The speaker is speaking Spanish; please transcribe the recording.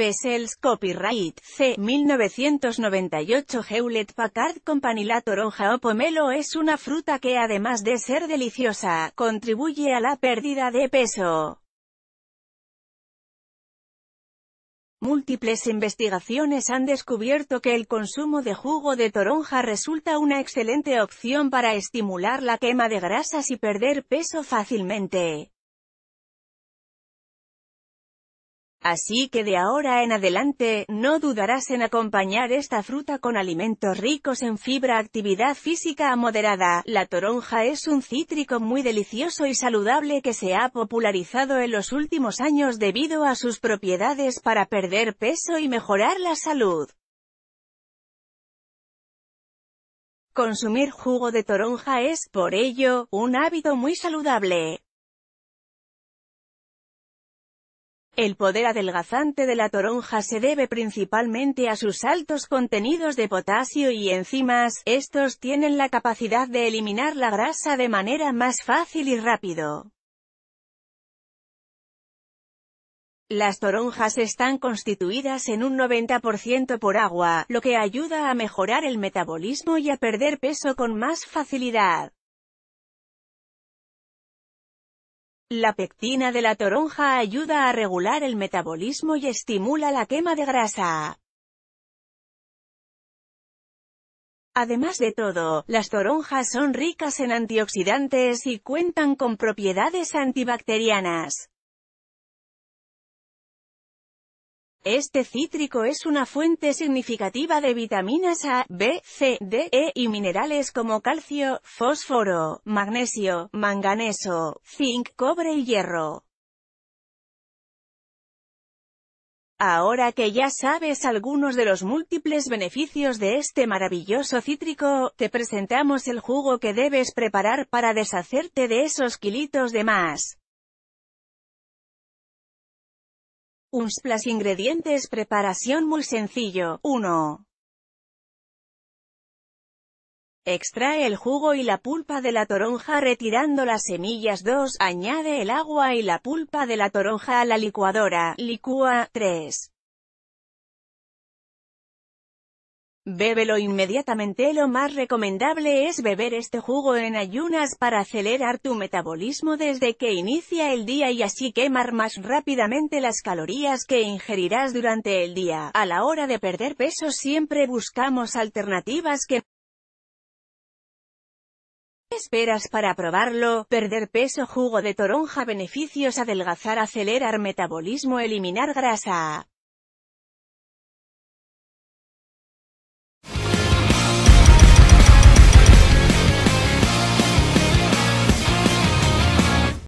Specials Copyright C. 1998 Hewlett Packard Company La toronja o pomelo es una fruta que además de ser deliciosa, contribuye a la pérdida de peso. Múltiples investigaciones han descubierto que el consumo de jugo de toronja resulta una excelente opción para estimular la quema de grasas y perder peso fácilmente. Así que de ahora en adelante, no dudarás en acompañar esta fruta con alimentos ricos en fibra actividad física moderada. La toronja es un cítrico muy delicioso y saludable que se ha popularizado en los últimos años debido a sus propiedades para perder peso y mejorar la salud. Consumir jugo de toronja es, por ello, un hábito muy saludable. El poder adelgazante de la toronja se debe principalmente a sus altos contenidos de potasio y enzimas, estos tienen la capacidad de eliminar la grasa de manera más fácil y rápido. Las toronjas están constituidas en un 90% por agua, lo que ayuda a mejorar el metabolismo y a perder peso con más facilidad. La pectina de la toronja ayuda a regular el metabolismo y estimula la quema de grasa. Además de todo, las toronjas son ricas en antioxidantes y cuentan con propiedades antibacterianas. Este cítrico es una fuente significativa de vitaminas A, B, C, D, E y minerales como calcio, fósforo, magnesio, manganeso, zinc, cobre y hierro. Ahora que ya sabes algunos de los múltiples beneficios de este maravilloso cítrico, te presentamos el jugo que debes preparar para deshacerte de esos kilitos de más. Un ingredientes preparación muy sencillo. 1. Extrae el jugo y la pulpa de la toronja retirando las semillas 2. Añade el agua y la pulpa de la toronja a la licuadora. Licúa 3. Bébelo inmediatamente Lo más recomendable es beber este jugo en ayunas para acelerar tu metabolismo desde que inicia el día y así quemar más rápidamente las calorías que ingerirás durante el día. A la hora de perder peso siempre buscamos alternativas que esperas para probarlo? Perder peso, jugo de toronja, beneficios, adelgazar, acelerar metabolismo, eliminar grasa.